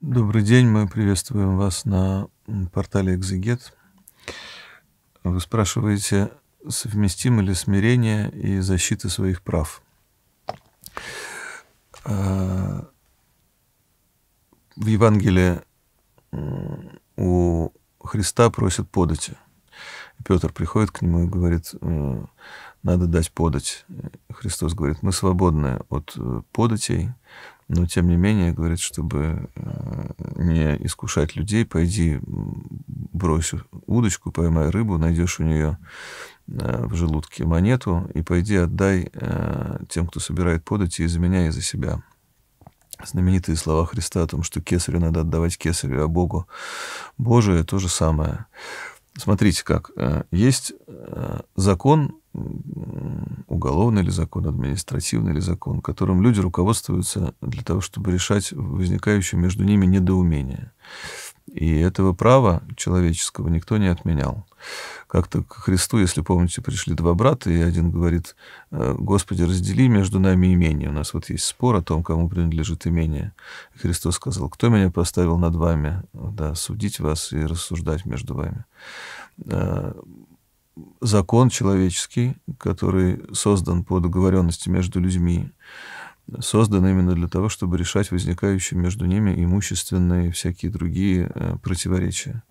Добрый день, мы приветствуем вас на портале «Экзегет». Вы спрашиваете, совместимы ли смирение и защита своих прав. А, в Евангелии у Христа просят подать. Петр приходит к нему и говорит, э, надо дать подать. Христос говорит, мы свободны от э, податей, но тем не менее говорит, чтобы э, не искушать людей, пойди брось удочку, поймай рыбу, найдешь у нее э, в желудке монету и пойди отдай э, тем, кто собирает подати, и за меня, и за себя. Знаменитые слова Христа о том, что кесарю надо отдавать кесарю, а Богу Божие то же самое. Смотрите как. Э, есть э, закон, уголовный или закон, административный или закон, которым люди руководствуются для того, чтобы решать возникающее между ними недоумения. И этого права человеческого никто не отменял. Как-то к Христу, если помните, пришли два брата, и один говорит, «Э, «Господи, раздели между нами имение». У нас вот есть спор о том, кому принадлежит имение. И Христос сказал, «Кто меня поставил над вами? Да, судить вас и рассуждать между вами» э, закон человеческий, который создан по договоренности между людьми, создан именно для того, чтобы решать возникающие между ними имущественные и всякие другие э, противоречия.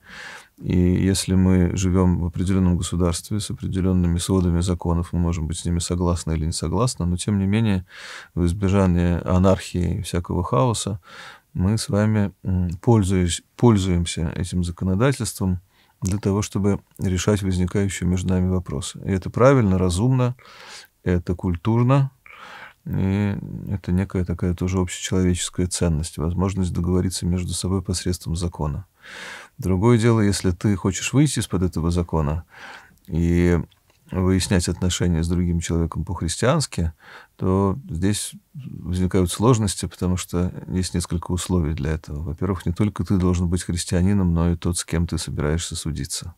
И если мы живем в определенном государстве с определенными сводами законов, мы можем быть с ними согласны или не согласны, но тем не менее в избежание анархии и всякого хаоса мы с вами пользуясь, пользуемся этим законодательством для того, чтобы решать возникающие между нами вопросы. И это правильно, разумно, это культурно, и это некая такая тоже общечеловеческая ценность, возможность договориться между собой посредством закона. Другое дело, если ты хочешь выйти из-под этого закона и выяснять отношения с другим человеком по-христиански, то здесь возникают сложности, потому что есть несколько условий для этого. Во-первых, не только ты должен быть христианином, но и тот, с кем ты собираешься судиться.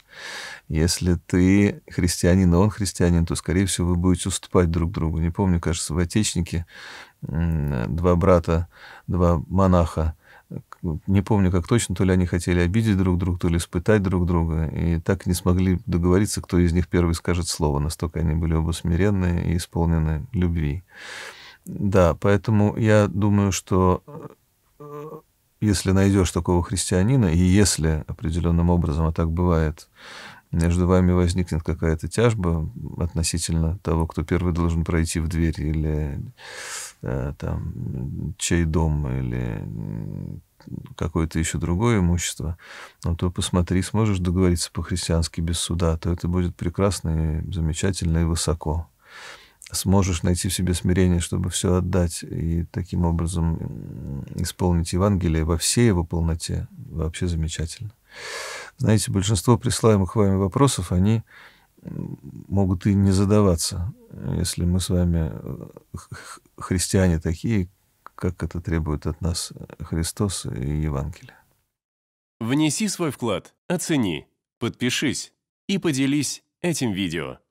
Если ты христианин, а он христианин, то, скорее всего, вы будете уступать друг другу. Не помню, кажется, в «Отечнике» два брата, два монаха не помню как точно, то ли они хотели обидеть друг друга, то ли испытать друг друга, и так не смогли договориться, кто из них первый скажет слово, настолько они были оба смиренные и исполнены любви. Да, поэтому я думаю, что э, если найдешь такого христианина, и если определенным образом, а так бывает, между вами возникнет какая-то тяжба относительно того, кто первый должен пройти в дверь или Э, там, чей дом или какое-то еще другое имущество, но ну, то посмотри, сможешь договориться по-христиански без суда, а то это будет прекрасно и замечательно и высоко. Сможешь найти в себе смирение, чтобы все отдать и таким образом исполнить Евангелие во всей его полноте, вообще замечательно. Знаете, большинство присылаемых вами вопросов, они могут и не задаваться, если мы с вами э, христиане такие, как это требует от нас Христос и Евангелие. Внеси свой вклад, оцени, подпишись и поделись этим видео.